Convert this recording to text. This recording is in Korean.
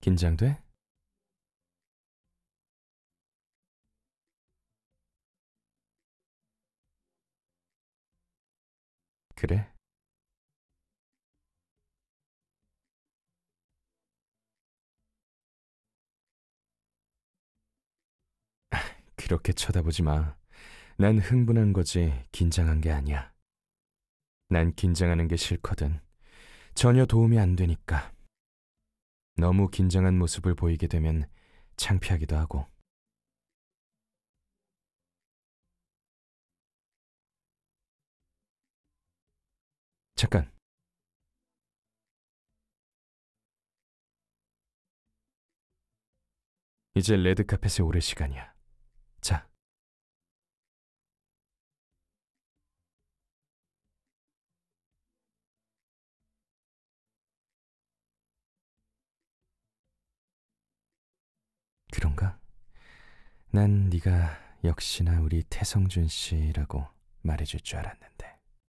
긴장돼? 그래? 아, 그렇게 쳐다보지 마. 난 흥분한 거지 긴장한 게 아니야. 난 긴장하는 게 싫거든. 전혀 도움이 안 되니까. 너무 긴장한 모습을 보이게 되면 창피하기도 하고. 잠깐. 이제 레드카펫에 오를 시간이야. 난 네가 역시나 우리 태성준 씨라고 말해줄 줄 알았는데.